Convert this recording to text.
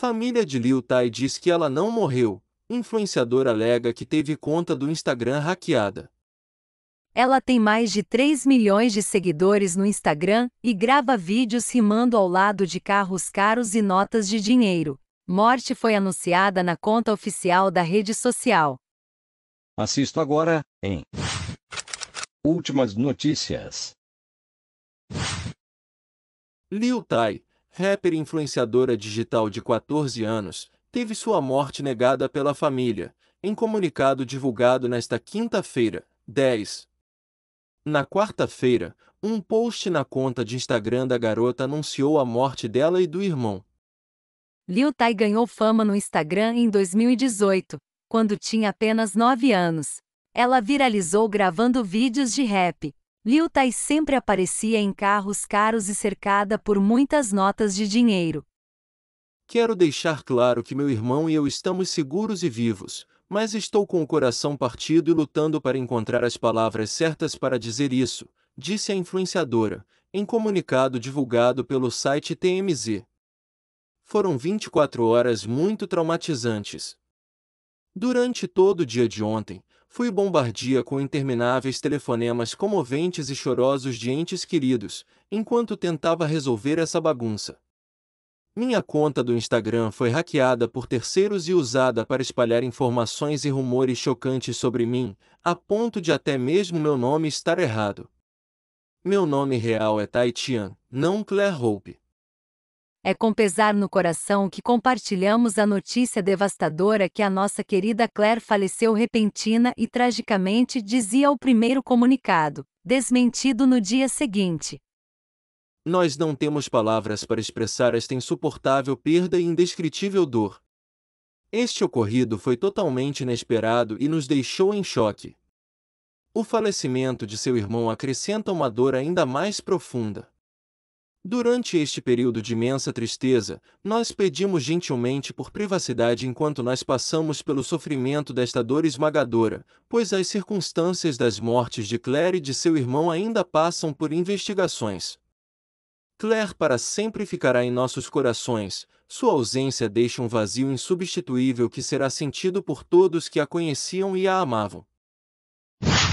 Família de Liu Tai diz que ela não morreu. Influenciador alega que teve conta do Instagram hackeada. Ela tem mais de 3 milhões de seguidores no Instagram e grava vídeos rimando ao lado de carros caros e notas de dinheiro. Morte foi anunciada na conta oficial da rede social. Assisto agora em Últimas notícias. Liu Tai, rapper e influenciadora digital de 14 anos, teve sua morte negada pela família, em comunicado divulgado nesta quinta-feira, 10. Na quarta-feira, um post na conta de Instagram da garota anunciou a morte dela e do irmão. Liu Tai ganhou fama no Instagram em 2018, quando tinha apenas 9 anos. Ela viralizou gravando vídeos de rap, Liu Tai sempre aparecia em carros caros e cercada por muitas notas de dinheiro. Quero deixar claro que meu irmão e eu estamos seguros e vivos, mas estou com o coração partido e lutando para encontrar as palavras certas para dizer isso, disse a influenciadora, em comunicado divulgado pelo site TMZ. Foram 24 horas muito traumatizantes. Durante todo o dia de ontem, fui bombardia com intermináveis telefonemas comoventes e chorosos de entes queridos, enquanto tentava resolver essa bagunça. Minha conta do Instagram foi hackeada por terceiros e usada para espalhar informações e rumores chocantes sobre mim, a ponto de até mesmo meu nome estar errado. Meu nome real é Taitian, não Claire Hope. É com pesar no coração que compartilhamos a notícia devastadora que a nossa querida Claire faleceu repentina e tragicamente, dizia o primeiro comunicado, desmentido no dia seguinte. Nós não temos palavras para expressar esta insuportável perda e indescritível dor. Este ocorrido foi totalmente inesperado e nos deixou em choque. O falecimento de seu irmão acrescenta uma dor ainda mais profunda. Durante este período de imensa tristeza, nós pedimos gentilmente por privacidade enquanto nós passamos pelo sofrimento desta dor esmagadora, pois as circunstâncias das mortes de Claire e de seu irmão ainda passam por investigações. Claire para sempre ficará em nossos corações, sua ausência deixa um vazio insubstituível que será sentido por todos que a conheciam e a amavam.